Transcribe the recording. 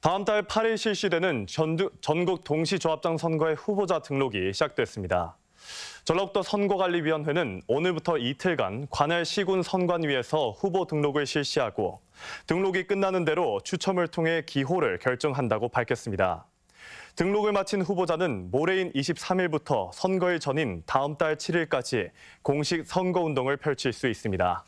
다음 달 8일 실시되는 전두, 전국 동시조합장 선거의 후보자 등록이 시작됐습니다. 전라북도 선거관리위원회는 오늘부터 이틀간 관할 시군 선관위에서 후보 등록을 실시하고 등록이 끝나는 대로 추첨을 통해 기호를 결정한다고 밝혔습니다. 등록을 마친 후보자는 모레인 23일부터 선거일 전인 다음 달 7일까지 공식 선거운동을 펼칠 수 있습니다.